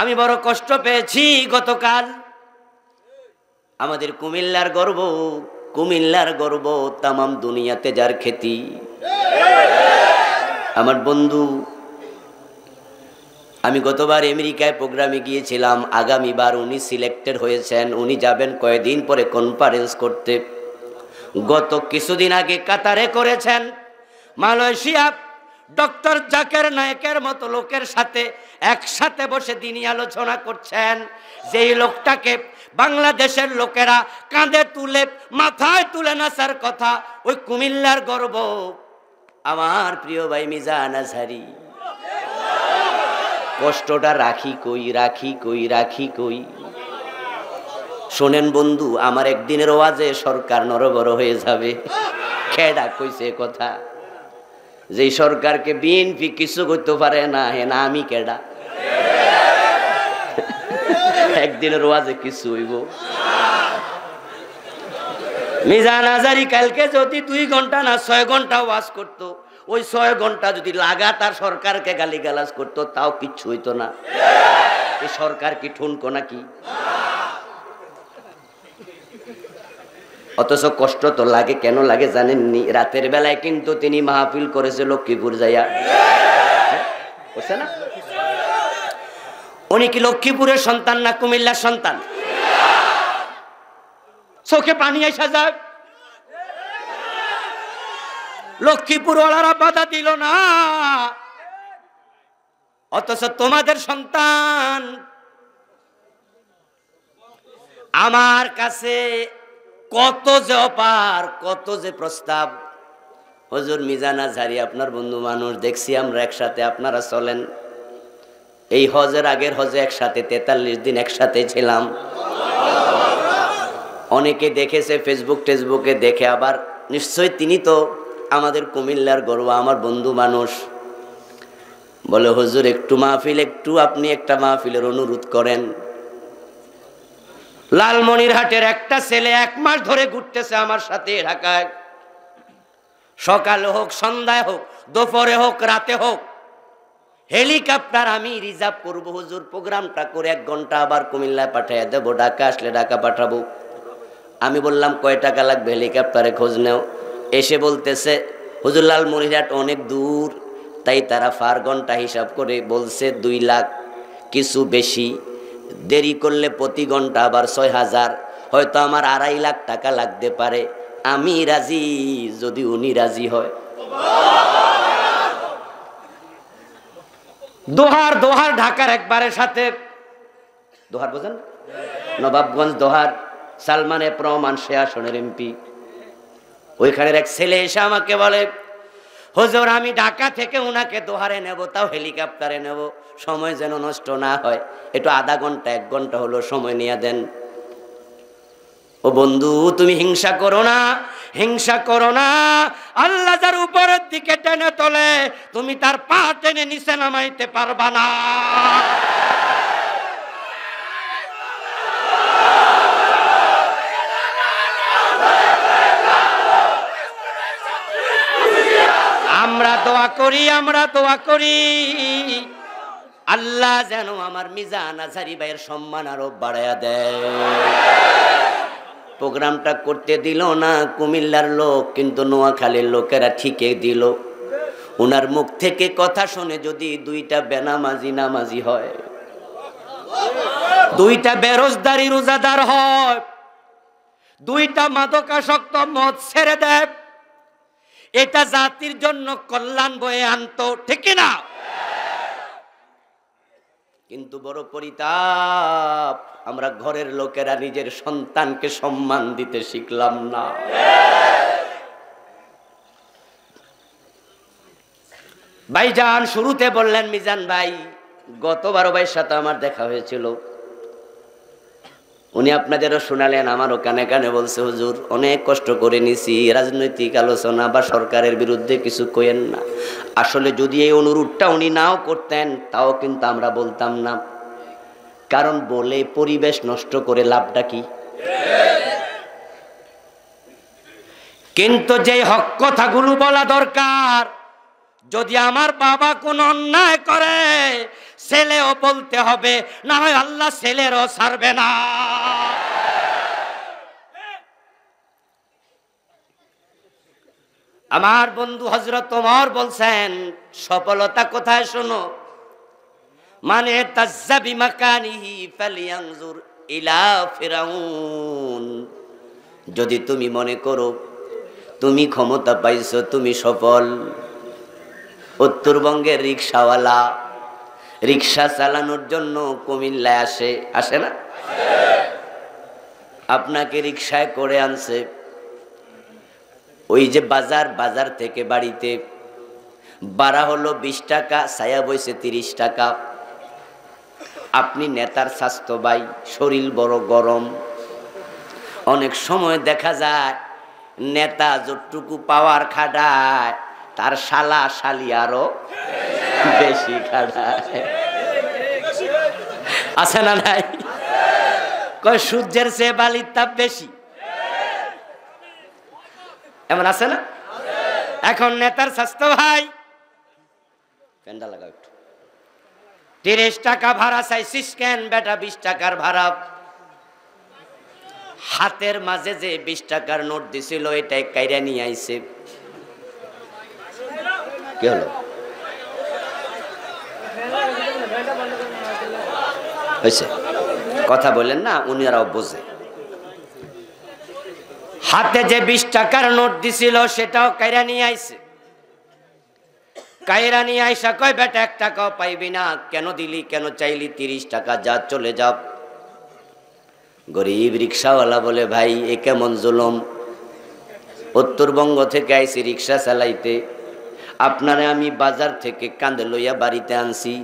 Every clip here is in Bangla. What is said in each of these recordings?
আমি বড় কষ্ট পেয়েছি গতকাল আমাদের কুমিল্লার গর্ব কুমিল্লার গর্ব তামাম দুনিয়াতে যার খ্যাতি আমার বন্ধু আমি গতবার আমেরিকায় প্রোগ্রামে গিয়েছিলাম আগামীবার উনি সিলেক্টেড হয়েছেন উনি যাবেন কয়েকদিন পরে কনফারেন্স করতে গত কিছুদিন আগে কাতারে করেছেন মালয়েশিয়া ডক্টর জাকের নায়কের মতো লোকের সাথে একসাথে বসে তিনি আলোচনা করছেন যেই লোকটাকে বাংলাদেশের লোকেরা কাঁধে তুলে মাথায় তুলে নাসার কথা ওই কুমিল্লার গর্ব আমার প্রিয় ভাই মিজান আজহারি কষ্টটা রাখি কই রাখি কই রাখি কই শোনেন বন্ধু আমার একদিনের ওয়াজে সরকার নরবর হয়ে যাবে খেডা কইছে কথা যে সরকারকে বিএনপি কিছু করতে পারে না হে না আমি কেডা একদিনের ওয়াজে কিছু হইব মিজান আজারি কালকে যদি দুই ঘন্টা না ছয় ঘন্টা ওয়াজ করতো ওই ছয় ঘন্টা যদি লাগাতার সরকারকে গালিগালাজ করতো তাও কিচ্ছু হইতো না এই সরকার কি ঠুনকো নাকি অথচ কষ্ট তো লাগে কেন লাগে জানেননি রাতের বেলায় কিন্তু তিনি মাহফিল করেছে লক্ষ্মীপুর যাইয়া বুঝছে না উনি কি লক্ষ্মীপুরের সন্তান না কুমিল্লার সন্তান চোখে পানি আসা যাক লক্ষ্মীপুর ওলারা বাধা দিল না অথচ তোমাদের সন্তান আমার কাছে কত যে অপার কত যে প্রস্তাব হজুর মিজানা ঝারি আপনার বন্ধু মানুষ দেখছি আমরা একসাথে আপনারা চলেন এই হজের আগের হজে একসাথে তেতাল্লিশ দিন একসাথে ছিলাম অনেকে দেখেছে ফেসবুক টেসবুকে দেখে আবার নিশ্চয় তিনি তো আমাদের কুমিল্লার গর্ব আমার বন্ধু মানুষ বলে হজুর একটু মাহফিল একটু আপনি একটা মাহফিলের অনুরোধ করেন লালমনিরহাটের একটা ছেলে এক মাস ধরে ঘুরতেছে আমার সাথে ঢাকায় সকালে হোক সন্ধ্যায় হোক দুপুরে হোক রাতে হোক হেলিকপ্টার আমি রিজার্ভ করবো হুজুর প্রোগ্রামটা করে এক ঘন্টা আবার কুমিল্লায় পাঠিয়ে দেবো ঢাকা আসলে ঢাকা পাঠাবো আমি বললাম কয় টাকা লাগবে হেলিকপ্টারে খোঁজ নেও এসে বলতেছে হুজুর লাল অনেক দূর তাই তারা ফার ঘন্টা হিসাব করে বলছে দুই লাখ কিছু বেশি দেরি করলে প্রতি ঘন্টা আবার ছয় হাজার হয়তো আমার আড়াই লাখ টাকা লাগতে পারে আমি রাজি যদি উনি রাজি হয় দোহার দোহার ঢাকার একবারের সাথে দোহার বোঝেন নবাবগঞ্জ দোহার সালমান এপ্রমান সে আসনের এমপি ওইখানের এক ছেলে এসে আমাকে বলে হজর আমি ঢাকা থেকে ওনাকে দোহারে নেব তাও হেলিকপ্টারে নেব সময় যেন নষ্ট না হয় একটু আধা ঘন্টা এক ঘন্টা হলো সময় নিয়ে দেন ও বন্ধু তুমি হিংসা করো না হিংসা করো না আল্লাহ যার উপরের দিকে টেনে তোলে তুমি তার পা টেনে নিচে নামাইতে পারবা না দোয়া করি আমরা দোয়া করি আল্লাহ যেন আমার মিজান আজারি ভাইয়ের সম্মান আরো বাড়াইয়া দেয় প্রোগ্রামটা করতে দিল না কুমিল্লার লোক কিন্তু নোয়াখালীর লোকেরা ঠিকই দিল ওনার মুখ থেকে কথা শুনে যদি দুইটা বেনামাজি নামাজি হয় দুইটা বেরোজদারি রোজাদার হয় দুইটা মাদকাসক্ত মদ ছেড়ে দেয় এটা জাতির জন্য কল্যাণ বয়ে আনত ঠিক না কিন্তু বড় পরিতাপ আমরা ঘরের লোকেরা নিজের সন্তানকে সম্মান দিতে শিখলাম না ভাইজান শুরুতে বললেন মিজান ভাই গত বারো ভাইয়ের সাথে আমার দেখা হয়েছিল উনি আপনাদেরও শোনালেন আমারও কানে কানে বলছে হুজুর অনেক কষ্ট করে নিছি রাজনৈতিক আলোচনা বা সরকারের বিরুদ্ধে কিছু কয়েন না আসলে যদি এই অনুরোধটা উনি নাও করতেন তাও কিন্তু আমরা বলতাম না কারণ বলে পরিবেশ নষ্ট করে লাভটা কি কিন্তু যে হক কথাগুলো বলা দরকার যদি আমার বাবা কোনো অন্যায় করে ছেলেও বলতে হবে না হয় আল্লাহ ছেলেরও ছাড়বে না আমার বন্ধু হজরত তোমার বলছেন সফলতা কোথায় শোনো মানে তাজ্জাবি মাকানিহি ফালিয়ানজুর ইলা ফিরাউন যদি তুমি মনে করো তুমি ক্ষমতা পাইছো তুমি সফল উত্তরবঙ্গের রিক্সাওয়ালা রিক্সা চালানোর জন্য কুমিল্লায় আসে আসে না আপনাকে রিক্সায় করে আনছে ওই যে বাজার বাজার থেকে বাড়িতে বাড়া হলো বিশ টাকা ছায়া বইছে তিরিশ টাকা আপনি নেতার স্বাস্থ্য বাই শরীর বড় গরম অনেক সময় দেখা যায় নেতা যতটুকু পাওয়ার খাটায় তার শালা শালি আরও বেশি আছে না নাই কয় সূর্যের চেয়ে বালির তাপ বেশি এমন আছে না এখন নেতার স্বাস্থ্য ভাই প্যান্ডা লাগাও একটু তিরিশ টাকা ভাড়া চাইছিস কেন বেটা বিশ টাকার ভাড়া হাতের মাঝে যে বিশ টাকার নোট দিছিল এটাই কাইরা নিয়ে আইসে কি হলো হয়েছে কথা বলেন না উনি আর বোঝে হাতে যে বিশ টাকার নোট দিছিল সেটাও কাইরা নিয়ে আইছে কাইরা নিয়ে আইসা কয় বেটা এক টাকাও পাইবি না কেন দিলি কেন চাইলি তিরিশ টাকা যা চলে যাও গরিব রিক্সাওয়ালা বলে ভাই এ কেমন জুলম উত্তরবঙ্গ থেকে আইসি রিক্সা চালাইতে আপনারে আমি বাজার থেকে কাঁধে লইয়া বাড়িতে আনছি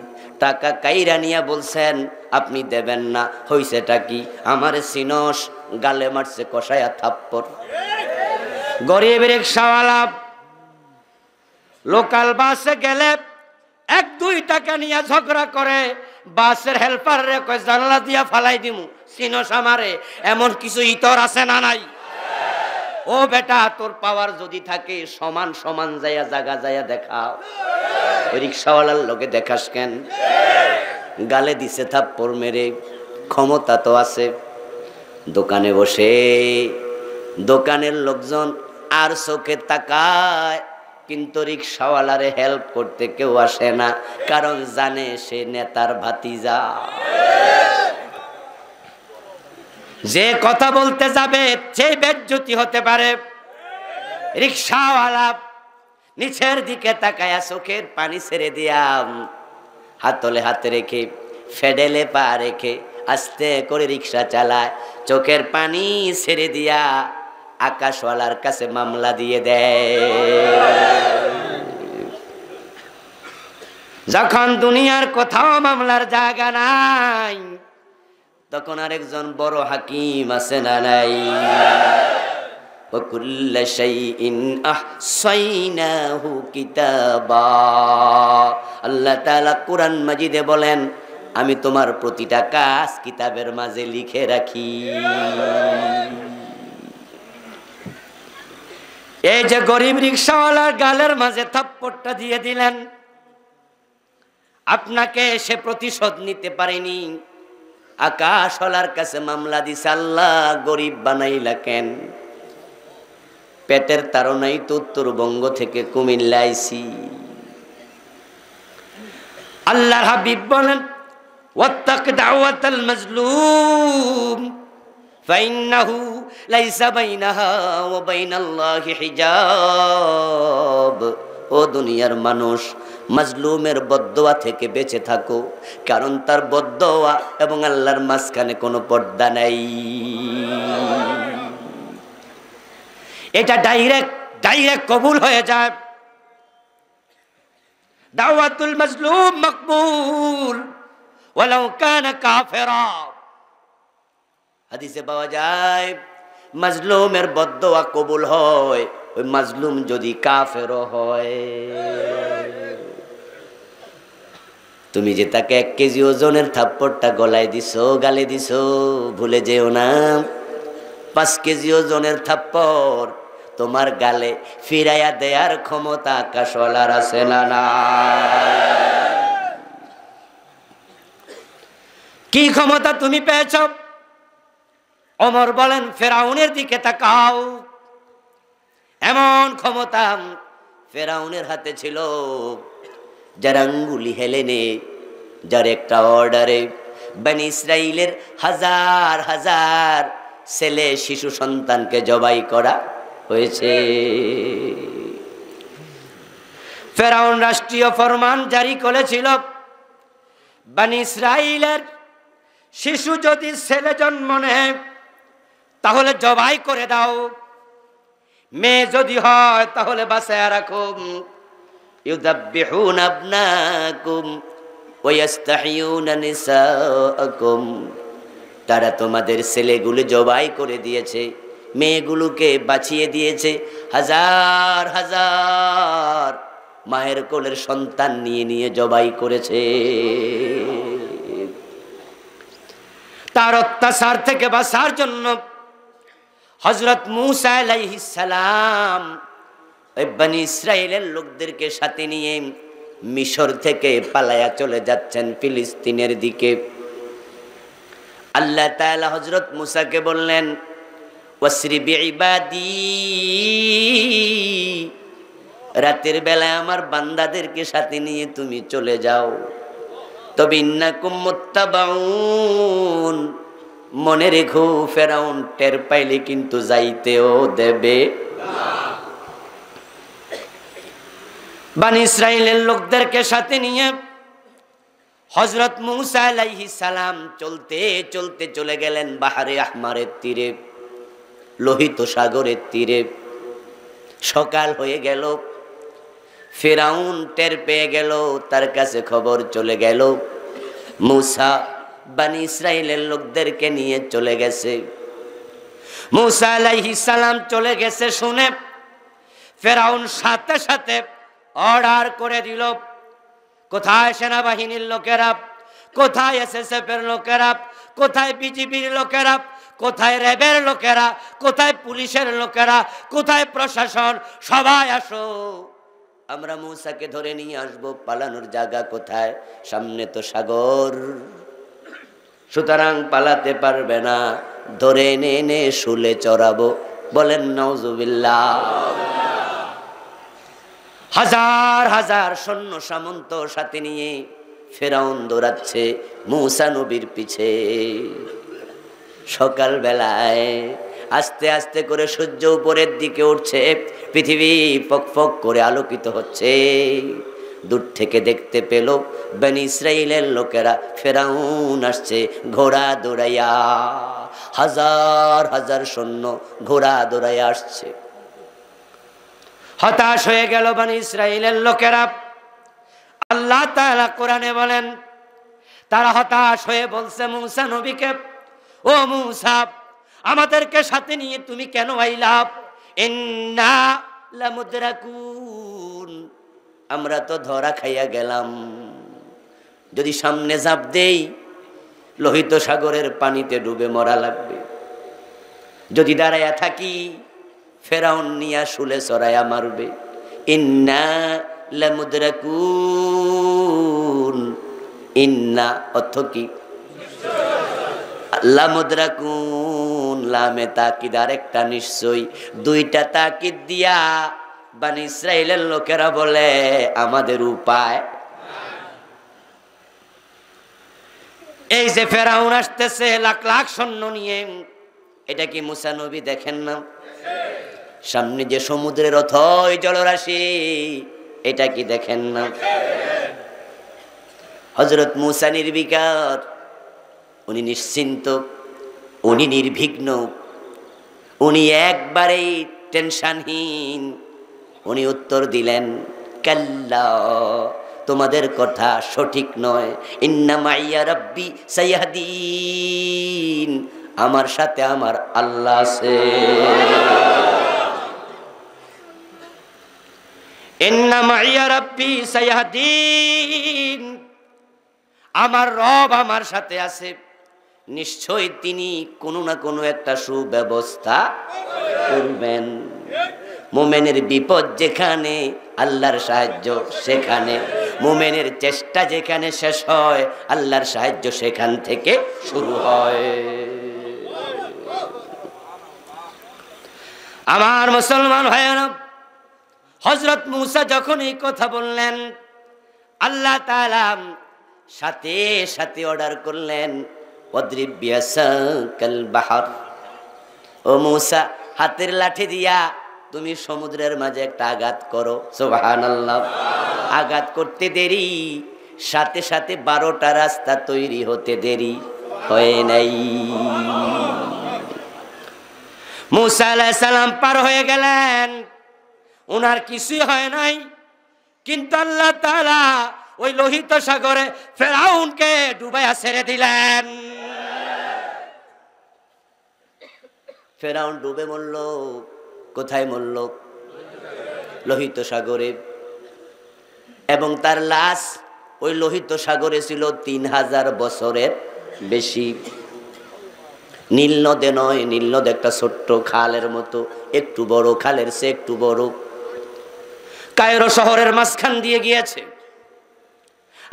টাকা কাইরা নিয়া বলছেন আপনি দেবেন না হইছেটা কি আমারে সিনস গালে মারছে কষায়া থাপ্পর গরিব সাওয়ালাপ লোকাল বাসে গেলে এক দুই টাকা নিয়ে ঝগড়া করে বাসের হেল্পার রে কয় জানলা দিয়া ফালাই দিমু সিনস আমারে এমন কিছু ইতর আছে না নাই ও বেটা তোর পাওয়ার যদি থাকে সমান সমান যাইয়া জাগা যায়া দেখাও রিক্সাওয়ালার লোকে দেখাস কেন গালে দিছে থাপ্পর মেরে ক্ষমতা তো আছে দোকানে বসে দোকানের লোকজন আর চোখে তাকায় কিন্তু রিক্সাওয়ালারে হেল্প করতে কেউ আসে না কারণ জানে সে নেতার ভাতিজা যে কথা বলতে যাবে সেই বেজ্জুতি হতে পারে রিক্সাওয়ালা নিচের দিকে তাকায়া চোখের পানি ছেড়ে দিয়াম হাতলে হাতে রেখে ফেডেলে পা রেখে আস্তে করে রিক্সা চালায় চোখের পানি ছেড়ে দিয়া আকাশওয়ালার কাছে মামলা দিয়ে দেয় যখন দুনিয়ার কোথাও মামলার জায়গা নাই তখন আরেকজন বড় হাকিম আছে না নাই আল্লাহ বলেন আমি তোমার প্রতিটা কাজ কিতাবের মাঝে লিখে রাখি এই যে গরিব রিক্সাওয়ালার গালের মাঝে থাপ্পটটা দিয়ে দিলেন আপনাকে সে প্রতিশোধ নিতে পারেনি আকাশ হলার কাছে মামলা দিছে আল্লাহ গরিব বানাইলা কেন পেটের তারণাই তো বঙ্গ থেকে কুমিল্লা আইসি আল্লাহ হাবিব বলেন ওয়াত্তাক দাওয়াতাল মাজলুম ফাইন্নাহু লাইসা বাইনাহা ওয়া বাইনাল্লাহি হিজাব ও দুনিয়ার মানুষ মাজলুমের বদোয়া থেকে বেঁচে থাকো কারণ তার বদোয়া এবং আল্লাহর মাঝখানে কোনো পর্দা নাই এটা ডাইরেক্ট ডাইরেক্ট কবুল হয়ে যায় দাওয়াতুল মাজলুম মকবুল ওয়ালাউ কানা কাফিরা হাদিসে পাওয়া যায় মাজলুমের বদোয়া কবুল হয় ওই মাজলুম যদি কাফেরও হয় তুমি যে তাকে এক কেজি ওজনের থাপ্পড়টা গলায় দিছো গালে দিছো ভুলে যেও না পাঁচ কেজি ওজনের থাপ্পড় তোমার গালে ফিরাইয়া দেয়ার ক্ষমতা কাশলার আছে না না কি ক্ষমতা তুমি পেয়েছ অমর বলেন ফেরাউনের দিকে তাকাও এমন ক্ষমতা ফেরাউনের হাতে ছিল যার আঙ্গুলি হেলেনে যার একটা অর্ডারে বেন ইসরাইলের হাজার হাজার ছেলে শিশু সন্তানকে জবাই করা হয়েছে ফেরাউন রাষ্ট্রীয় ফরমান জারি করেছিল বেন ইসরাইলের শিশু যদি ছেলে জন্ম নেয় তাহলে জবাই করে দাও মেয়ে যদি হয় তাহলে বাসায় রাখো يذبحون أبناكم ويستحيون نساءكم তারা তোমাদের ছেলেগুলো জবাই করে দিয়েছে মেয়েগুলোকে বাঁচিয়ে দিয়েছে হাজার হাজার মায়ের কোলের সন্তান নিয়ে নিয়ে জবাই করেছে তার অত্যাচার থেকে বাঁচার জন্য হজরত মুসা আলাইহিস সালাম বানি ইসরায়েলের লোকদেরকে সাথে নিয়ে মিশর থেকে পালায়া চলে যাচ্ছেন ফিলিস্তিনের দিকে আল্লাহ তালা হজরত মুসাকে বললেন রাতের বেলায় আমার বান্দাদেরকে সাথে নিয়ে তুমি চলে যাও তবে মনে রেখো ফেরাউন টের পাইলে কিন্তু যাইতেও দেবে না বান ইসরায়েলের লোকদেরকে সাথে নিয়ে হজরত মুসা আলাইহি সালাম চলতে চলতে চলে গেলেন বাহারে আহমারের তীরে লোহিত সাগরের তীরে সকাল হয়ে গেল ফেরাউন টের পেয়ে গেল তার কাছে খবর চলে গেল মুসা বান ইসরায়েলের লোকদেরকে নিয়ে চলে গেছে মুসা আলাইহি সালাম চলে গেছে শুনে ফেরাউন সাথে সাথে অর্ডার করে দিল কোথায় সেনাবাহিনীর লোকেরা কোথায় এস এস এর লোকেরা কোথায় বিজেপির লোকেরা কোথায় র্যাবের লোকেরা কোথায় পুলিশের লোকেরা কোথায় প্রশাসন সবাই আসো আমরা মৌসাকে ধরে নিয়ে আসবো পালানোর জায়গা কোথায় সামনে তো সাগর সুতরাং পালাতে পারবে না ধরে নেনে শুলে চড়াবো বলেন নজুবিল্লা হাজার হাজার সৈন্য সামন্ত সাথে নিয়ে ফেরাউন দৌড়াচ্ছে মৌসা নবীর পিছে সকাল বেলায় আস্তে আস্তে করে সূর্য উপরের দিকে উঠছে পৃথিবী ফক করে আলোকিত হচ্ছে দূর থেকে দেখতে পেল বেন ইসরায়েলের লোকেরা ফেরাউন আসছে ঘোড়া দৌড়াইয়া হাজার হাজার সৈন্য ঘোড়া দৌড়াইয়া আসছে হতাশ হয়ে গেল মানে ইসরায়েলের লোকেরা আল্লাহ তালা কোরআনে বলেন তারা হতাশ হয়ে বলছে মৌসা নবীকে ও মৌসাব আমাদেরকে সাথে নিয়ে তুমি কেন আমরা তো ধরা খাইয়া গেলাম যদি সামনে জাপ দেই লোহিত সাগরের পানিতে ডুবে মরা লাগবে যদি দাঁড়াইয়া থাকি ফেরাউন নিয়া শুলে চড়াইয়া মারবে ইন্না লামুদ্রাকুন ইন্না অর্থ কি লামুদ্রাকুন লামে তাকিদ একটা নিশ্চয়ই দুইটা তাকিদ দিয়া বান ইসরায়েলের লোকেরা বলে আমাদের উপায় এই যে ফেরাউন আসতেছে লাখ লাখ সৈন্য নিয়ে এটা কি মুসানবী দেখেন না সামনে যে সমুদ্রের অথয় জলরাশি এটা কি দেখেন না হজরত মুসা নির্বিকার উনি নিশ্চিন্ত উনি নির্বিঘ্ন উনি একবারেই টেনশনহীন উনি উত্তর দিলেন কাল্লা তোমাদের কথা সঠিক নয় ইন্না মাইয়া রব্বি সাইয়াদিন আমার সাথে আমার আল্লাহ আছে আমার রব আমার সাথে আছে নিশ্চয় তিনি কোনো না কোনো একটা সুব্যবস্থা করবেন মোমেনের বিপদ যেখানে আল্লাহর সাহায্য সেখানে মোমেনের চেষ্টা যেখানে শেষ হয় আল্লাহর সাহায্য সেখান থেকে শুরু হয় আমার মুসলমান হয় হজরত মুসা যখন এই কথা বললেন আল্লাহ সাথে সাথে অর্ডার করলেন বাহার ও মুসা হাতের লাঠি দিয়া তুমি সমুদ্রের মাঝে একটা আঘাত করো সোবাহান আল্লাহ আঘাত করতে দেরি সাথে সাথে বারোটা রাস্তা তৈরি হতে দেরি হয়ে নাই মুসা আলাহ সালাম পার হয়ে গেলেন ওনার কিছুই হয় নাই কিন্তু আল্লাহ তালা ওই লোহিত সাগরে ফেরাউনকে ডুবাইয়া ছেড়ে দিলেন ফেরাউন ডুবে মরল কোথায় মরল লোহিত সাগরে এবং তার লাশ ওই লোহিত সাগরে ছিল তিন হাজার বছরের বেশি নীল নদে নয় নীল নদে একটা ছোট্ট খালের মতো একটু বড় খালের সে একটু বড় কায়রো শহরের মাঝখান দিয়ে গিয়েছে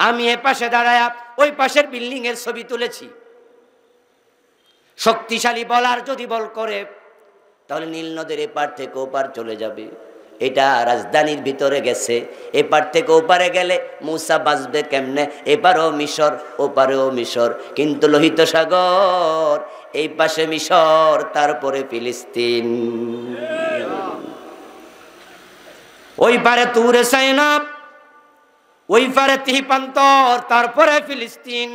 আমি এ পাশে দাঁড়ায় ওই পাশের বিল্ডিং এর ছবি তুলেছি শক্তিশালী বলার যদি বল করে তাহলে নীল নদীর এপার থেকে ওপার চলে যাবে এটা রাজধানীর ভিতরে গেছে এপার থেকে ওপারে গেলে মূসা বাঁচবে কেমনে এপারও মিশর ওপারেও মিশর কিন্তু লোহিত সাগর এই পাশে মিশর তারপরে ফিলিস্তিন ওই পারে তুরে সাইনাব ওই পারে তিহিপান্তর তারপরে ফিলিস্তিন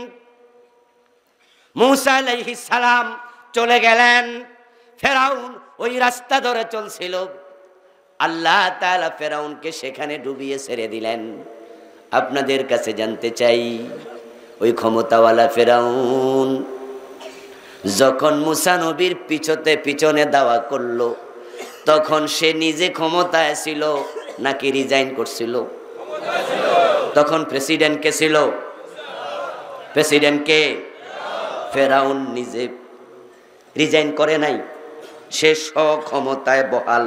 মুসা সালাম চলে গেলেন ফেরাউন ওই রাস্তা ধরে চলছিল আল্লাহ ফেরাউনকে সেখানে ডুবিয়ে ছেড়ে দিলেন আপনাদের কাছে জানতে চাই ওই ক্ষমতাওয়ালা ফেরাউন যখন মুসা নবীর পিছতে পিছনে দাওয়া করলো তখন সে নিজে ক্ষমতায় ছিল নাকি রিজাইন করছিল তখন প্রেসিডেন্ট কে ছিল প্রেসিডেন্ট কে ফেরাউন নিজে রিজাইন করে নাই সে ক্ষমতায় বহাল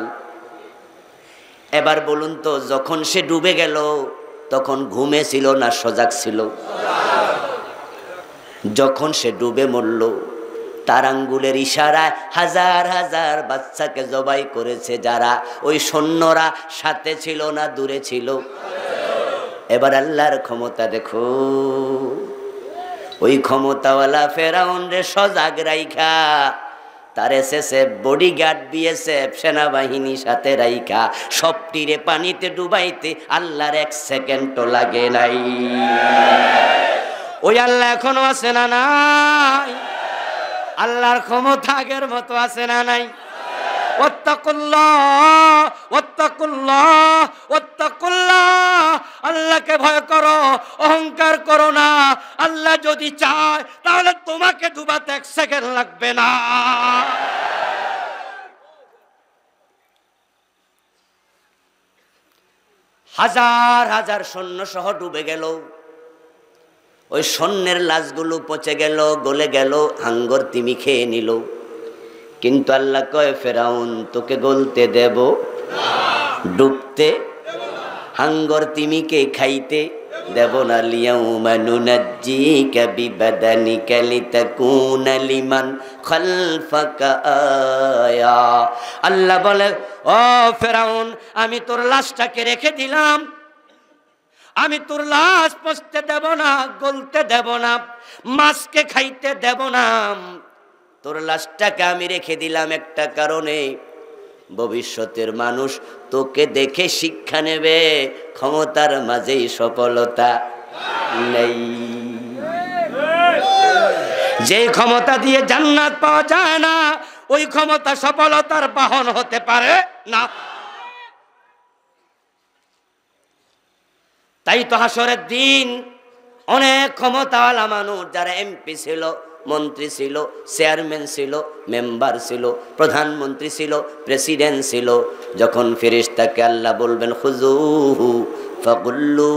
এবার বলুন তো যখন সে ডুবে গেল তখন ঘুমে ছিল না সজাগ ছিল যখন সে ডুবে মরল তার আঙ্গুলের ইশারায় হাজার হাজার বাচ্চাকে জবাই করেছে যারা ওই সৈন্যরা সাথে ছিল না দূরে ছিল এবার আল্লাহর ক্ষমতা দেখো ওই ক্ষমতাওয়ালা ফেরাউন রে সজাগ রাইখা তার এসেছে বডিগার্ড বিএসএফ সেনাবাহিনী সাথে রাইখা সব পানিতে ডুবাইতে আল্লাহর এক সেকেন্ডও লাগে নাই ওই আল্লাহ এখনো আছে না নাই আল্লাহর ক্ষমতা আগের মতো আছে না নাই আল্লাহকে ভয় করো অহংকার করো না আল্লাহ যদি চায় তাহলে তোমাকে ডুবাতে এক সেকেন্ড লাগবে না হাজার হাজার সৈন্য সহ ডুবে গেল ওই স্বর্ণের লাশগুলো পচে গেল গলে গেল হাঙ্গর তিমি খেয়ে নিল কিন্তু আল্লাহ কয় ফেরাউন তোকে গলতে দেব ডুবতে হাঙ্গর তিমিকে খাইতে দেব না লিয়াউমা নুনাজ্জি কবি বাদানি কালি তাকুনা লিমান খালফাকা আয়া আল্লাহ বলে ও ফেরাউন আমি তোর লাশটাকে রেখে দিলাম আমি তোর লাশ পচতে দেব না গলতে দেব না মাছকে খাইতে দেব না তোর লাশটাকে আমি রেখে দিলাম একটা কারণে ভবিষ্যতের মানুষ তোকে দেখে শিক্ষা নেবে ক্ষমতার মাঝেই সফলতা নেই যে ক্ষমতা দিয়ে জান্নাত পাওয়া যায় না ওই ক্ষমতা সফলতার বাহন হতে পারে না তাই তো হাসরের দিন অনেক ক্ষমতাওয়ালা মানুষ যারা এমপি ছিল মন্ত্রী ছিল চেয়ারম্যান ছিল মেম্বার ছিল প্রধানমন্ত্রী ছিল প্রেসিডেন্ট ছিল যখন তাকে আল্লাহ বলবেন খুজু ফকুল্লু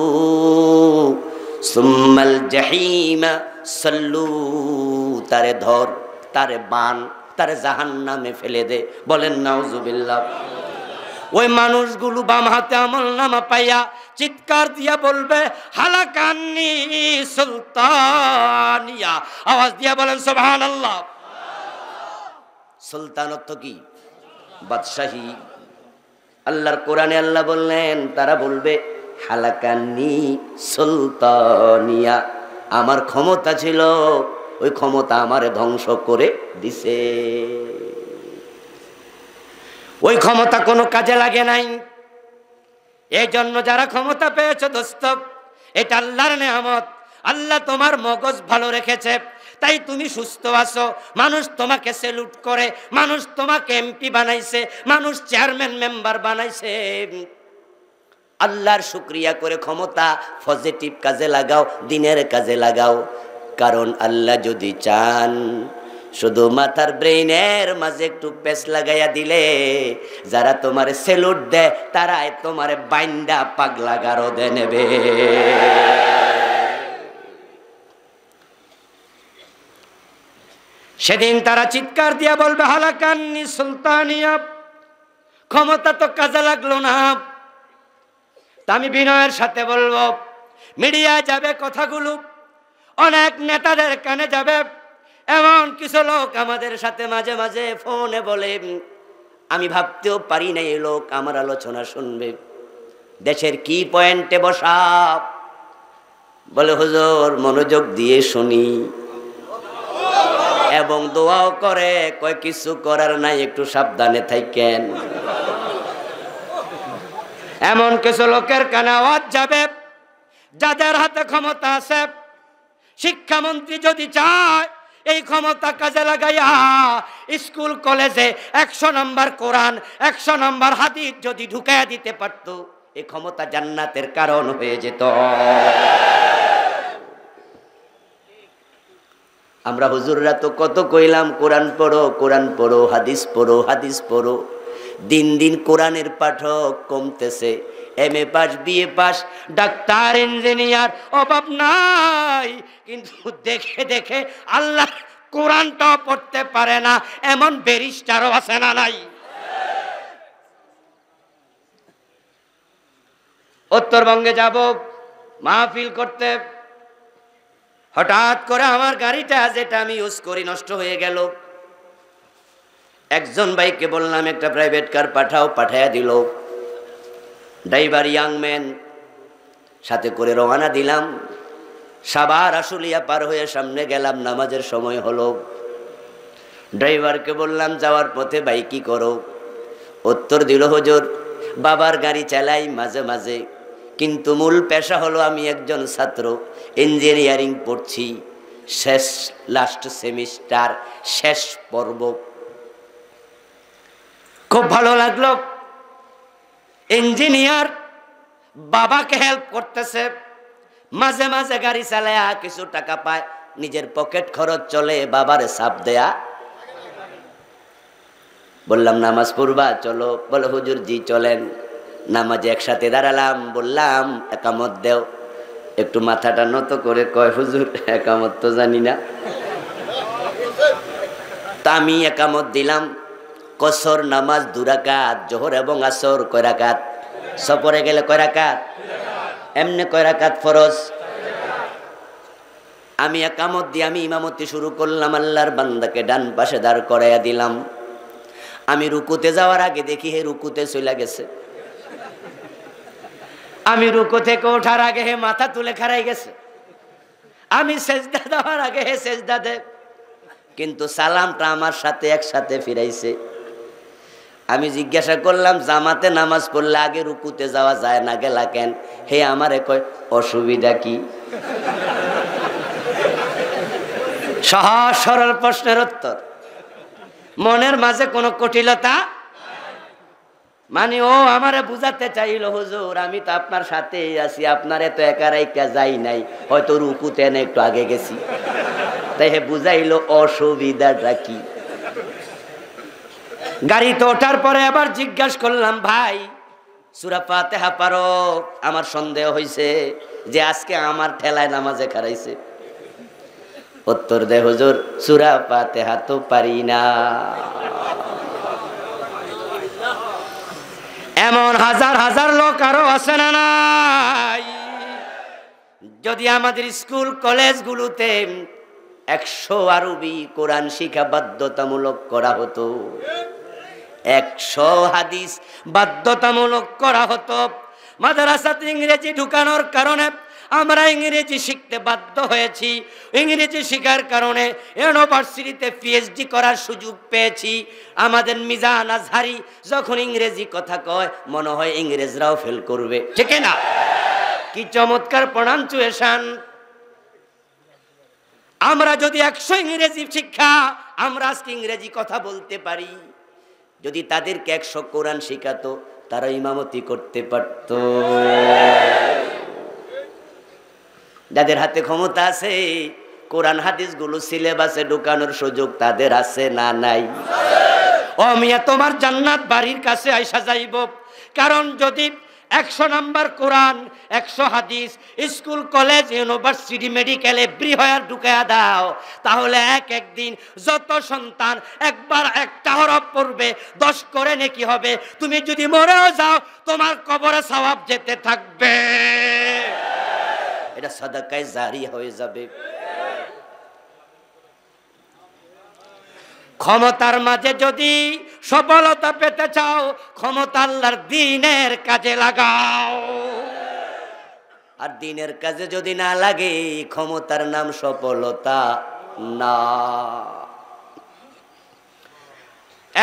সুম্মাল জাহিমা সাল্লু তারে ধর তারে বান তারে জাহান নামে ফেলে দে বলেন নাউজুবিল্লাহ ওই মানুষগুলো বাম হাতে আমল নামা পাইয়া চিৎকার দিয়া বলবে হালাকান্নি সুলতানিয়া আওয়াজ দিয়া বলেন সোহান আল্লাহ অর্থ কি বাদশাহী আল্লাহর কোরআনে আল্লাহ বললেন তারা বলবে হালাকান্নি সুলতানিয়া আমার ক্ষমতা ছিল ওই ক্ষমতা আমারে ধ্বংস করে দিছে ওই ক্ষমতা কোনো কাজে লাগে নাই এই জন্য যারা ক্ষমতা পেয়েছ দোস্ত এটা আল্লাহর নেহামত আল্লাহ তোমার মগজ ভালো রেখেছে তাই তুমি সুস্থ আছো মানুষ তোমাকে সেলুট করে মানুষ তোমাকে এমপি বানাইছে মানুষ চেয়ারম্যান মেম্বার বানাইছে আল্লাহর শুক্রিয়া করে ক্ষমতা পজিটিভ কাজে লাগাও দিনের কাজে লাগাও কারণ আল্লাহ যদি চান শুধু মাথার ব্রেইনের মাঝে একটু পেস লাগাইয়া দিলে যারা তোমার সেলুট দেয় তারাই তোমার বাইন্ডা পাগলা গারো দে নেবে সেদিন তারা চিৎকার দিয়া বলবে হালাকান্নি সুলতানিয়া ক্ষমতা তো কাজে লাগলো না আমি বিনয়ের সাথে বলবো মিডিয়া যাবে কথাগুলো অনেক নেতাদের কানে যাবে এমন কিছু লোক আমাদের সাথে মাঝে মাঝে ফোনে বলে আমি ভাবতেও পারি না এই লোক আমার আলোচনা শুনবে দেশের কি পয়েন্টে বসা বলে হুজুর মনোযোগ দিয়ে শুনি এবং দোয়াও করে কয় কিছু করার নাই একটু সাবধানে থাকেন এমন কিছু লোকের কানে আওয়াজ যাবে যাদের হাতে ক্ষমতা আছে শিক্ষামন্ত্রী যদি চায় এই ক্ষমতা কাজে লাগাইয়া স্কুল কলেজে একশো নম্বর কোরআন একশো নম্বর হাদিস যদি ঢুকাইয়া দিতে পারত এই ক্ষমতা জান্নাতের কারণ হয়ে যেত আমরা হুজুররা তো কত কইলাম কোরআন পড়ো কোরআন পড়ো হাদিস পড়ো হাদিস পড়ো দিন দিন কোরআনের পাঠক কমতেছে M A pass B A pass ডাক্তার ইঞ্জিনিয়ার অভাব নাই কিন্তু দেখে দেখে আল্লাহ কোরআনটাও পড়তে পারে না এমন ব্যারিস্টারও আছে না নাই উত্তরবঙ্গে যাব মাহফিল করতে হঠাৎ করে আমার গাড়িটা যেটা আমি ইউজ করি নষ্ট হয়ে গেল একজন ভাইকে বললাম একটা প্রাইভেট কার পাঠাও পাঠাইয়া দিল ড্রাইভার ইয়াংম্যান সাথে করে রওনা দিলাম সাবার আসুলিয়া পার হয়ে সামনে গেলাম নামাজের সময় হলো ড্রাইভারকে বললাম যাওয়ার পথে বাইকি করো উত্তর দিল হজুর বাবার গাড়ি চালাই মাঝে মাঝে কিন্তু মূল পেশা হলো আমি একজন ছাত্র ইঞ্জিনিয়ারিং পড়ছি শেষ লাস্ট সেমিস্টার শেষ পর্ব খুব ভালো লাগলো ইঞ্জিনিয়ার বাবাকে হেল্প করতেছে মাঝে মাঝে গাড়ি চালায়া কিছু টাকা পায় নিজের পকেট খরচ চলে বাবার সাপ দেয়া বললাম নামাজ পড়বা চলো বলে হুজুর জি চলেন নামাজে একসাথে দাঁড়ালাম বললাম একামত দেও একটু মাথাটা নত করে কয় হুজুর একামত তো জানি না তা আমি একামত দিলাম কসর নামাজ দুরাকাত জোহর এবং আসর কয়রাকাত সফরে গেলে কয়রাকাত এমনি কয়রাকাত ফরজ আমি একামত দিয়ে আমি ইমামতি শুরু করলাম আল্লাহর বান্দাকে ডান পাশে দাঁড় করাইয়া দিলাম আমি রুকুতে যাওয়ার আগে দেখি হে রুকুতে চলে গেছে আমি রুকু থেকে ওঠার আগে হে মাথা তুলে খারাই গেছে আমি সেজদা দেওয়ার আগে হে সেজদা দেব কিন্তু সালামটা আমার সাথে একসাথে ফিরাইছে আমি জিজ্ঞাসা করলাম জামাতে নামাজ পড়লে আগে রুকুতে যাওয়া যায় না গেলা কেন হে আমারে কয় অসুবিধা কি সহজ সরল প্রশ্নের উত্তর মনের মাঝে কোনো কঠিলতা মানে ও আমারে বুঝাতে চাইল হুজুর আমি তো আপনার সাথেই আছি আপনার এত একারাই যাই নাই হয়তো রুকুতে একটু আগে গেছি তাই হে বুঝাইল অসুবিধাটা কি গাড়িতে ওঠার পরে আবার জিজ্ঞাসা করলাম ভাই সুরা ফাতেহা পারো আমার সন্দেহ হয়েছে যে আজকে আমার ঠেলায় নামাজে খারাইছে উত্তর দে হুজুর সুরা ফাতেহা তো পারি না এমন হাজার হাজার লোক আরো আছে না নাই যদি আমাদের স্কুল কলেজগুলোতে একশো আরবি কোরআন শিক্ষা বাধ্যতামূলক করা হতো একশো হাদিস বাধ্যতামূলক করা হতো মাদ্রাসাতে ইংরেজি ঢুকানোর কারণে আমরা ইংরেজি শিখতে বাধ্য হয়েছি ইংরেজি শেখার কারণে ইউনিভার্সিটিতে পিএইচডি করার সুযোগ পেয়েছি আমাদের মিজান আজহারি যখন ইংরেজি কথা কয় মনে হয় ইংরেজরাও ফেল করবে ঠিক না কি চমৎকার প্রণাঞ্চুয়েশন আমরা যদি একশো ইংরেজি শিক্ষা আমরা আজকে ইংরেজি কথা বলতে পারি যদি তাদেরকে একশো কোরআন শেখাতো তারা ইমামতি করতে পারত যাদের হাতে ক্ষমতা আছে কোরআন হাদিসগুলো সিলেবাসে ঢুকানোর সুযোগ তাদের আছে না নাই অমিয়া তোমার জান্নাত বাড়ির কাছে আইসা যাইব কারণ যদি একশো নাম্বার কোরআন একশো হাদিস স্কুল কলেজ ইউনিভার্সিটি মেডিকেলে বৃহয়ার ঢুকায়া দাও তাহলে এক একদিন যত সন্তান একবার একটা হরফ পড়বে দশ করে নেকি হবে তুমি যদি মরেও যাও তোমার কবরে স্বভাব যেতে থাকবে এটা সাদাকায় জারি হয়ে যাবে ক্ষমতার মাঝে যদি সফলতা পেতে চাও ক্ষমতা আল্লাহর দিনের কাজে লাগাও আর দিনের কাজে যদি না লাগে ক্ষমতার নাম সফলতা না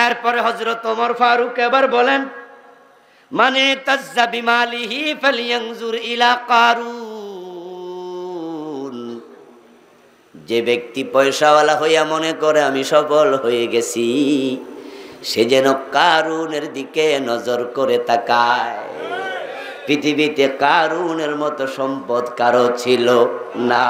এরপরে হজরত ওমর ফারুক এবার বলেন মানে তাজ্জাবি বিমালিহি ফালিয়াংজুর ইলা কারুন যে ব্যক্তি পয়সাওয়ালা হইয়া মনে করে আমি সফল হয়ে গেছি সে যেন কারুনের দিকে নজর করে তাকায় পৃথিবীতে কারুনের মতো সম্পদ কারো ছিল না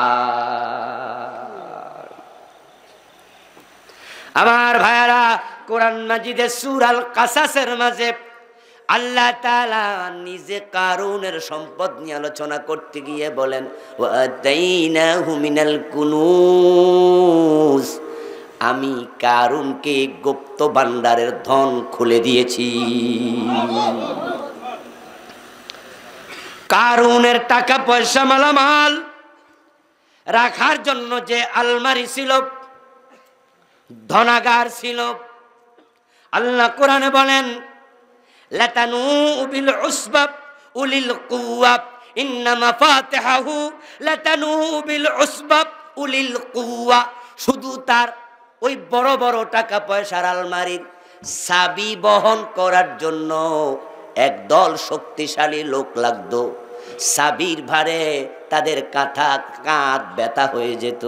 আমার ভাইয়ারা কোরআন মাজিদের সুরাল কাসাসের মাঝে আল্লাহ তালা নিজে কারুনের সম্পদ নিয়ে আলোচনা করতে গিয়ে বলেন হুমিনাল আমি কারুনকে গুপ্ত ভান্ডারের ধন খুলে দিয়েছি কারুনের টাকা পয়সা মালামাল রাখার জন্য যে আলমারি ছিল ধনাগার ছিল আল্লাহ কোরআনে বলেন লাতানু বিল উসবাব উলিল কুয়াব ইন্না মাফাতিহাহু লাতানু বিল উসবাব উলিল কুয়া শুধু তার ওই বড় বড় টাকা পয়সার আলমারির সাবি বহন করার জন্য একদল শক্তিশালী লোক লাগতো সাবির ভারে তাদের কাঁথা কাঁধ ব্যথা হয়ে যেত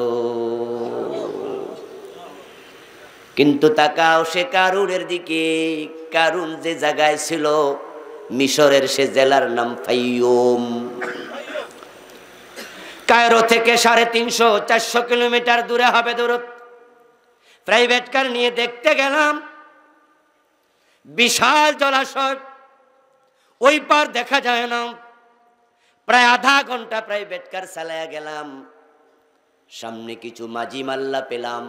কিন্তু তাকাও সে কারুনের দিকে কারুন যে জায়গায় ছিল মিশরের সে জেলার নাম ফাইয়ুম কায়রো থেকে সাড়ে তিনশো চারশো কিলোমিটার দূরে হবে দূরত্ব প্রাইভেট কার নিয়ে দেখতে গেলাম বিশাল জলাশয় ওই পার দেখা যায় না প্রায় আধা ঘন্টা প্রাইভেট কার চালায় গেলাম সামনে কিছু মাঝি মাল্লা পেলাম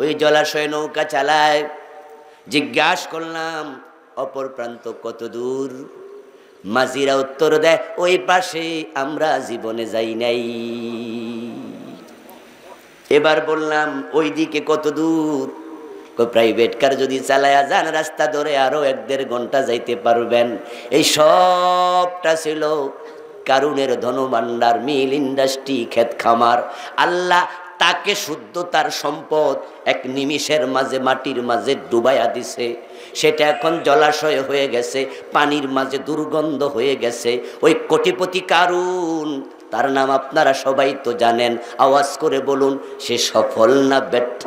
ওই জলাশয় নৌকা চালায় জিজ্ঞাস করলাম অপর প্রান্ত কত দূর মাঝিরা উত্তর দেয় ওই পাশে আমরা জীবনে যাই নাই এবার বললাম ওই দিকে কত দূর প্রাইভেট কার যদি চালায়া যান রাস্তা ধরে আরও এক দেড় ঘন্টা যাইতে পারবেন এই সবটা ছিল কারুনের ধনভাণ্ডার মিল ইন্ডাস্ট্রি খেত খামার আল্লাহ তাকে শুদ্ধ তার সম্পদ এক নিমিষের মাঝে মাটির মাঝে ডুবাইয়া দিছে সেটা এখন জলাশয় হয়ে গেছে পানির মাঝে দুর্গন্ধ হয়ে গেছে ওই কোটিপতি কারুন তার নাম আপনারা সবাই তো জানেন আওয়াজ করে বলুন সে সফল না ব্যর্থ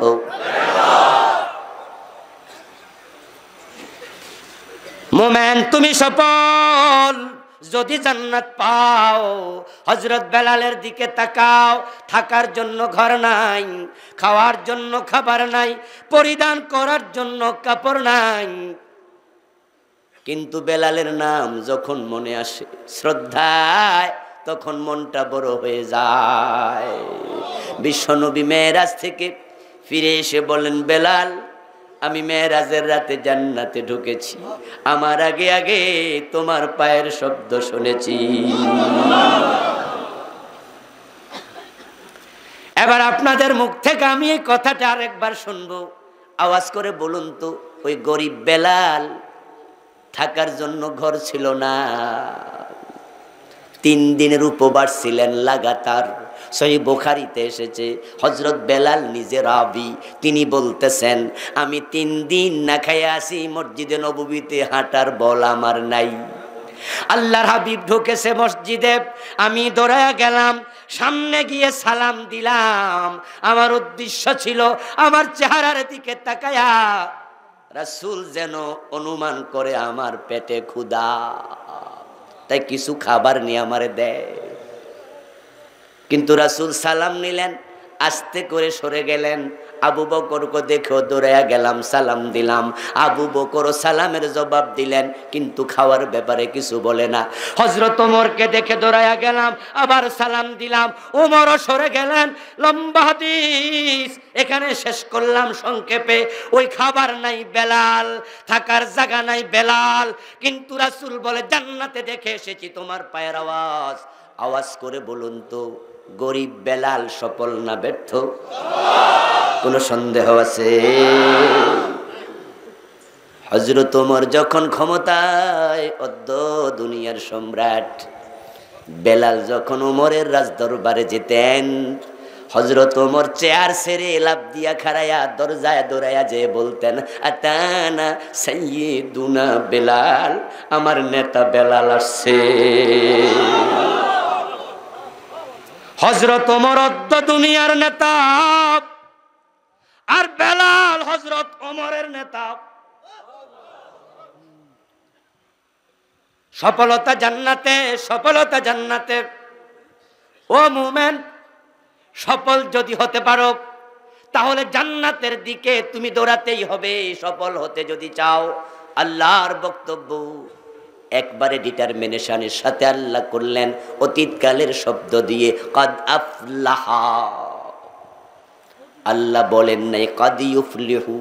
মোমেন তুমি সফল যদি জান্নাত পাও হজরত বেলালের দিকে তাকাও থাকার জন্য ঘর নাই খাওয়ার জন্য খাবার নাই পরিধান করার জন্য কাপড় নাই কিন্তু বেলালের নাম যখন মনে আসে শ্রদ্ধায় তখন মনটা বড় হয়ে যায় বিশ্বনবী মেয়েরাজ থেকে ফিরে এসে বলেন বেলাল আমি মেয়েরাজের রাতে জান্নাতে ঢুকেছি আমার আগে আগে তোমার পায়ের শব্দ শুনেছি এবার আপনাদের মুখ থেকে আমি এই কথাটা আরেকবার শুনবো আওয়াজ করে বলুন তো ওই গরিব বেলাল থাকার জন্য ঘর ছিল না তিন দিনের উপবাস ছিলেন লাগাতার সহি বোখারিতে এসেছে হজরত বেলাল নিজে রাবি তিনি বলতেছেন আমি তিন দিন না খাই আসি মসজিদে নবীতে হাঁটার বল আমার নাই আল্লাহর হাবিব ঢুকেছে মসজিদে আমি দৌড়ায় গেলাম সামনে গিয়ে সালাম দিলাম আমার উদ্দেশ্য ছিল আমার চেহারার দিকে তাকায়া রাসুল যেন অনুমান করে আমার পেটে ক্ষুদা তাই কিছু খাবার নিয়ে আমারে দেয় কিন্তু রাসুল সালাম নিলেন আস্তে করে সরে গেলেন আবু বকরকে দেখেও দৌড়াইয়া গেলাম সালাম দিলাম আবু বকর সালামের জবাব দিলেন কিন্তু খাওয়ার ব্যাপারে কিছু বলে না হজরত ওমরকে দেখে দৌড়াইয়া গেলাম আবার সালাম দিলাম ওমরও সরে গেলেন লম্বা হাদিস এখানে শেষ করলাম সংক্ষেপে ওই খাবার নাই বেলাল থাকার জায়গা নাই বেলাল কিন্তু রাসুল বলে জান্নাতে দেখে এসেছি তোমার পায়ের আওয়াজ আওয়াজ করে বলুন তো গরিব বেলাল সফল না ব্যর্থ কোন সন্দেহ আছে হজরত ওমর যখন ক্ষমতায় অদ্য দুনিয়ার সম্রাট বেলাল যখন ওমরের রাজদরবারে যেতেন হজরত ওমর চেয়ার সেরে লাভ দিয়া খারায়া দরজায় দৌড়াইয়া যে বলতেন আতানা সাইয়ে দুনা বেলাল আমার নেতা বেলাল আসছে হজরত তো দুনিয়ার নেতা আর বেলাল হজরত অমরের নেতা সফলতা জান্নাতে সফলতা জান্নাতে ও মুমেন সফল যদি হতে পারো তাহলে জান্নাতের দিকে তুমি দৌড়াতেই হবে সফল হতে যদি চাও আল্লাহর বক্তব্য একবারে ডিটারমিনেশনের সাথে আল্লাহ করলেন অতীতকালের শব্দ দিয়ে কদ আফলাহা আল্লাহ বলেন নাই কাদিউফলিহু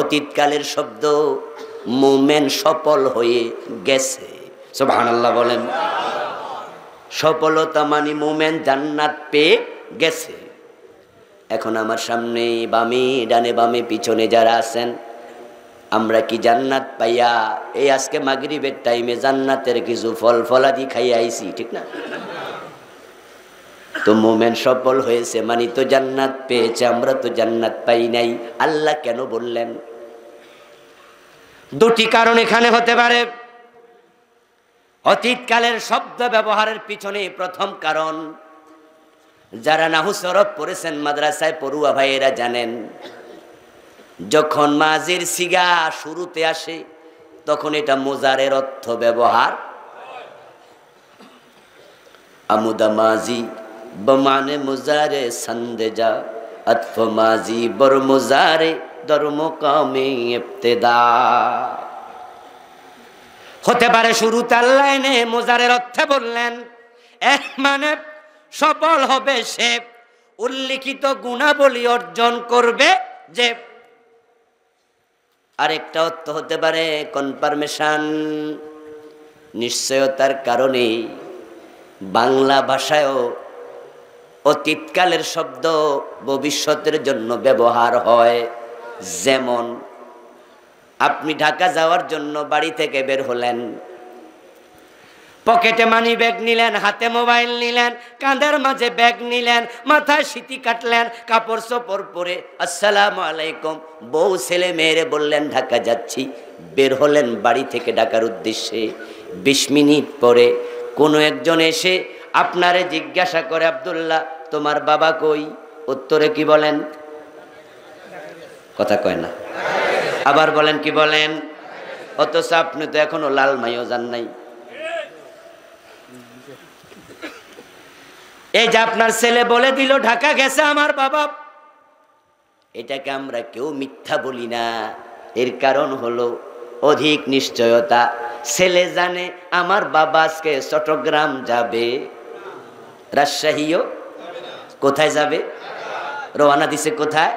অতীতকালের শব্দ মোমেন সফল হয়ে গেছে সোভান আল্লাহ বলেন সফলতা মানে মোমেন জান্নাত পেয়ে গেছে এখন আমার সামনে বামে ডানে বামে পিছনে যারা আছেন আমরা কি জান্নাত পাইয়া এই আজকে মাগরিবের টাইমে জান্নাতের কিছু ফল ফলাদি খাইয়া আইছি ঠিক না তো মোমেন সফল হয়েছে মানে তো জান্নাত পেয়েছে আমরা তো জান্নাত পাই নাই আল্লাহ কেন বললেন দুটি কারণ এখানে হতে পারে অতীতকালের শব্দ ব্যবহারের পিছনে প্রথম কারণ যারা নাহু পড়েছেন মাদ্রাসায় পড়ুয়া ভাইয়েরা জানেন যখন মাঝের সিগা শুরুতে আসে তখন এটা মোজারের অর্থ ব্যবহার আমুদা মাজি বমানে মোজারে সন্দে যা আতফ মাজি বর মোজারে ধর্ম কামে ইবতেদা হতে পারে শুরুতে তার লাইনে মোজারের অর্থে বললেন এক মানে সফল হবে সে উল্লিখিত গুণাবলী অর্জন করবে যে আরেকটা অর্থ হতে পারে কনফার্মেশন নিশ্চয়তার কারণে বাংলা ভাষায়ও অতীতকালের শব্দ ভবিষ্যতের জন্য ব্যবহার হয় যেমন আপনি ঢাকা যাওয়ার জন্য বাড়ি থেকে বের হলেন পকেটে মানি ব্যাগ নিলেন হাতে মোবাইল নিলেন কাঁধের মাঝে ব্যাগ নিলেন মাথায় সিটি কাটলেন কাপড় চোপড় পরে আসসালাম আলাইকুম বউ ছেলে মেয়েরে বললেন ঢাকা যাচ্ছি বের হলেন বাড়ি থেকে ঢাকার উদ্দেশ্যে বিশ মিনিট পরে কোনো একজন এসে আপনারে জিজ্ঞাসা করে আবদুল্লাহ তোমার বাবা কই উত্তরে কি বলেন কথা কয় না আবার বলেন কি বলেন অথচ আপনি তো এখনো লাল মাইও যান নাই এই যে আপনার ছেলে বলে দিল ঢাকা গেছে আমার বাবা এটাকে আমরা কেউ মিথ্যা বলি না এর কারণ হলো অধিক নিশ্চয়তা ছেলে জানে আমার বাবা আজকে চট্টগ্রাম যাবে রাজশাহীও কোথায় যাবে রওয়ানা দিছে কোথায়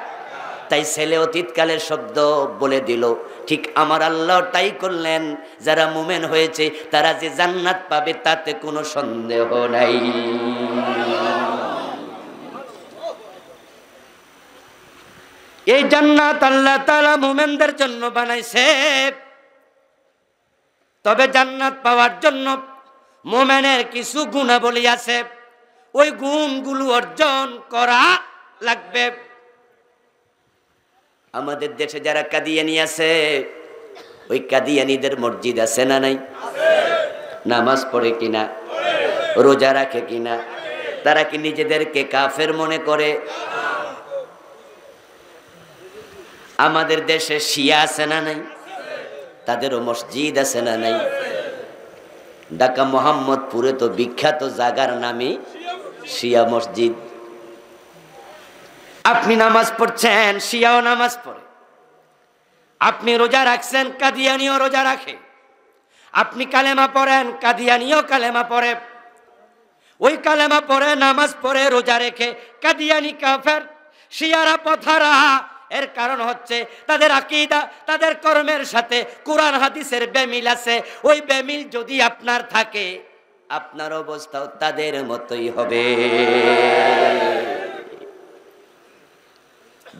তাই ছেলে অতীতকালের শব্দ বলে দিল ঠিক আমার আল্লাহ তাই করলেন যারা মুমেন হয়েছে তারা যে জান্নাত পাবে তাতে কোনো সন্দেহ নাই এই জান্নাত আল্লাহ তালা মুমেনদের জন্য বানাইছে তবে জান্নাত পাওয়ার জন্য মোমেনের কিছু গুণাবলী আছে ওই গুণগুলো অর্জন করা লাগবে আমাদের দেশে যারা কাদিয়ানি আছে ওই কাদিয়ানিদের মসজিদ আছে না নাই নামাজ পড়ে কিনা রোজা রাখে কিনা তারা কি নিজেদেরকে কাফের মনে করে আমাদের দেশে শিয়া আছে না নাই তাদেরও মসজিদ আছে না নাই ঢাকা মোহাম্মদপুরে তো বিখ্যাত জাগার নামে শিয়া মসজিদ আপনি নামাজ পড়ছেন শিয়াও নামাজ পড়ে আপনি রোজা রাখছেন কাদিয়ানিও রোজা রাখে আপনি কালেমা পড়েন কাদিয়ানিও কালেমা পড়ে ওই কালেমা পড়ে নামাজ পড়ে রোজা রেখে কাদিয়ানি কাফের শিয়ারা পথারা এর কারণ হচ্ছে তাদের আকিদা তাদের কর্মের সাথে কোরআন হাদিসের বেমিল আছে ওই বেমিল যদি আপনার থাকে আপনার অবস্থাও তাদের মতোই হবে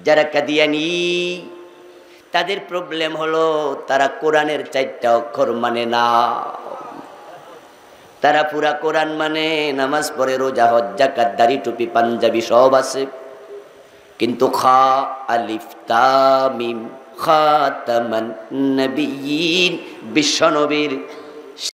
যারা কাদিয়ানি তাদের প্রবলেম হলো তারা কোরআনের চারটা অক্ষর মানে না তারা পুরা কোরআন মানে নামাজ পড়ে রোজা হজ্জাকাত দাড়ি টুপি পাঞ্জাবি সব আছে কিন্তু খা আলিফ তামিম খাতামান নবীন বিশ্বনবীর